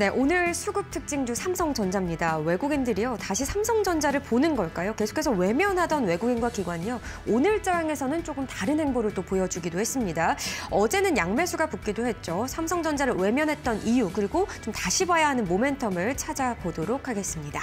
네, 오늘 수급 특징주 삼성전자입니다. 외국인들이요 다시 삼성전자를 보는 걸까요? 계속해서 외면하던 외국인과 기관요 이 오늘 저항에서는 조금 다른 행보를 또 보여주기도 했습니다. 어제는 양매수가 붙기도 했죠. 삼성전자를 외면했던 이유 그리고 좀 다시 봐야 하는 모멘텀을 찾아보도록 하겠습니다.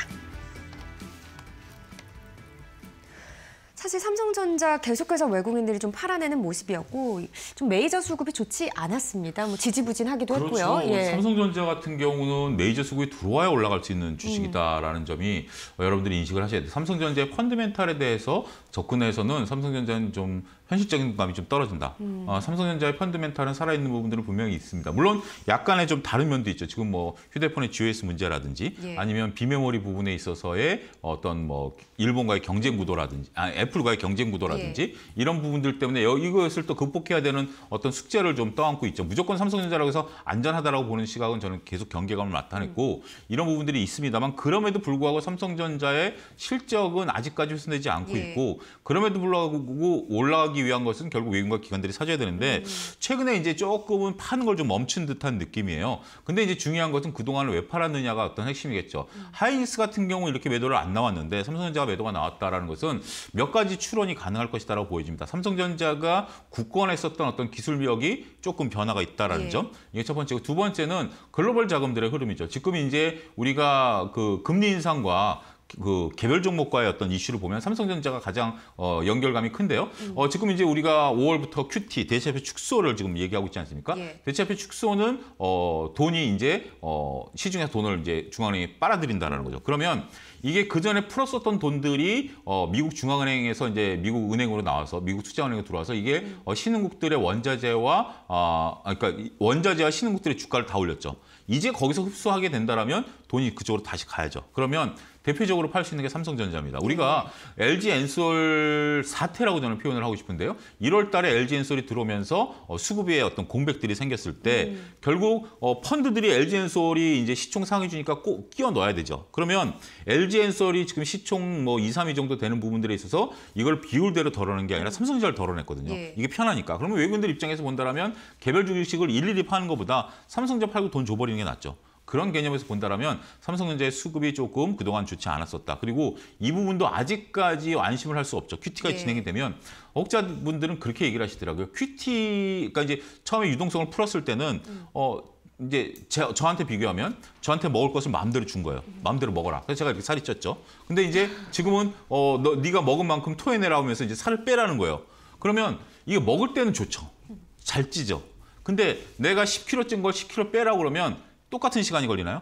사실 삼성전자 계속해서 외국인들이 좀 팔아내는 모습이었고 좀 메이저 수급이 좋지 않았습니다. 뭐 지지부진하기도 그렇죠. 했고요. 예. 삼성전자 같은 경우는 메이저 수급이 들어와야 올라갈 수 있는 주식이다라는 음. 점이 여러분들이 인식을 하셔야 돼요. 삼성전자의 펀드멘탈에 대해서 접근해서는 삼성전자는 좀 현실적인 감이 좀 떨어진다. 음. 어, 삼성전자의 펀드멘탈은 살아있는 부분들은 분명히 있습니다. 물론 약간의 좀 다른 면도 있죠. 지금 뭐 휴대폰의 GOS 문제라든지 예. 아니면 비메모리 부분에 있어서의 어떤 뭐 일본과의 경쟁 구도라든지 아, 애플과의 경쟁 구도라든지 예. 이런 부분들 때문에 이것을 또 극복해야 되는 어떤 숙제를 좀 떠안고 있죠. 무조건 삼성전자라고 해서 안전하다라고 보는 시각은 저는 계속 경계감을 나타냈고 음. 이런 부분들이 있습니다만 그럼에도 불구하고 삼성전자의 실적은 아직까지 훼손되지 않고 예. 있고 그럼에도 불구하고 올라가기 위한 것은 결국 외국과 기관들이 사줘야 되는데 음. 최근에 이제 조금은 파는 걸 좀 멈춘 듯한 느낌이에요. 근데 이제 중요한 것은 그동안왜 팔았느냐가 어떤 핵심이겠죠. 음. 하이닉스 같은 경우 이렇게 매도를 안 나왔는데 삼성전자가 매도가 나왔다라는 것은 몇 가지 추론이 가능할 것이다라고 보여집니다. 삼성전자가 국권에 썼던 어떤 기술력이 조금 변화가 있다라는 예. 점. 이게 첫 번째고 두 번째는 글로벌 자금들의 흐름이죠. 지금 이제 우리가 그 금리 인상과 그 개별 종목과의 어떤 이슈를 보면 삼성전자가 가장 어, 연결감이 큰데요. 음. 어, 지금 이제 우리가 5월부터 QT 대체표 축소를 지금 얘기하고 있지 않습니까? 예. 대체표 축소는 어, 돈이 이제 어, 시중에 돈을 이제 중앙은행이 빨아들인다는 거죠. 그러면 이게 그 전에 풀었었던 돈들이 어, 미국 중앙은행에서 이제 미국 은행으로 나와서 미국 투자은행으로 들어와서 이게 음. 어, 신흥국들의 원자재와 아, 아 그러니까 원자재와 신흥국들의 주가를 다 올렸죠. 이제 거기서 흡수하게 된다라면 돈이 그쪽으로 다시 가야죠. 그러면 대표적으로 팔 수 있는 게 삼성전자입니다. 우리가 LG 엔솔 사태라고 저는 표현을 하고 싶은데요. 1월 달에 LG 엔솔이 들어오면서 어, 수급에 어떤 공백들이 생겼을 때 음. 결국 어, 펀드들이 LG 엔솔이 이제 시총 상위 주니까 꼭 끼워 넣어야 되죠. 그러면 LG 엔솔이 지금 시총 뭐 2, 3위 정도 되는 부분들에 있어서 이걸 비율대로 덜어낸 게 아니라 삼성전자를 덜어냈거든요. 예. 이게 편하니까. 그러면 외국인들 입장에서 본다면 개별 주식을 일일이 파는 것보다 삼성전자 팔고 돈 줘버리는 게 낫죠. 그런 개념에서 본다면 삼성전자의 수급이 조금 그동안 좋지 않았었다. 그리고 이 부분도 아직까지 안심을 할 수 없죠. 큐티가 네. 진행이 되면 억자분들은 그렇게 얘기를 하시더라고요. 큐티, 그러니까 이제 처음에 유동성을 풀었을 때는 음. 어. 이제 제, 저한테 비교하면 저한테 먹을 것을 마음대로 준 거예요. 음. 마음대로 먹어라. 그래서 제가 이렇게 살이 쪘죠. 근데 이제 지금은 어, 너, 네가 먹은 만큼 토해내라 하면서 이제 살을 빼라는 거예요. 그러면 이게 먹을 때는 좋죠. 음. 잘 찌죠. 근데 내가 10kg 찐 걸 10kg 빼라고 그러면 똑같은 시간이 걸리나요?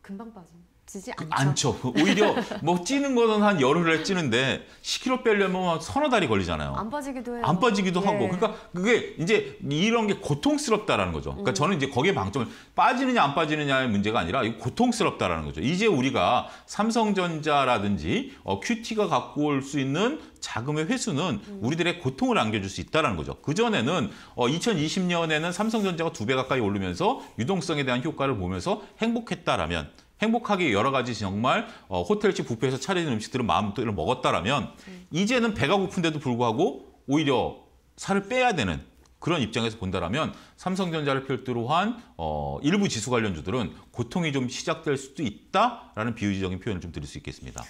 금방 빠짐. 지지 그 않죠. 안죠 그 오히려 뭐 찌는 거는 한 열흘을 찌는데 10kg 빼려면 서너 달이 걸리잖아요. 안 빠지기도 해요. 안 빠지기도 예. 하고. 그러니까 그게 이제 이런 게 고통스럽다라는 거죠. 그러니까 음. 저는 이제 거기에 방점을 빠지느냐 안 빠지느냐의 문제가 아니라 이 고통스럽다라는 거죠. 이제 우리가 삼성전자라든지 어, 큐티가 갖고 올 수 있는 자금의 회수는 음. 우리들의 고통을 안겨줄 수 있다는 거죠. 그전에는 어, 2020년에는 삼성전자가 두 배 가까이 오르면서 유동성에 대한 효과를 보면서 행복했다라면 행복하게 여러 가지 정말 어, 호텔집 부페에서 차려진 음식들을 마음대로 먹었다라면 음. 이제는 배가 고픈데도 불구하고 오히려 살을 빼야 되는 그런 입장에서 본다라면 삼성전자를 필두로 한 어, 일부 지수 관련주들은 고통이 좀 시작될 수도 있다라는 비유지적인 표현을 좀 드릴 수 있겠습니다.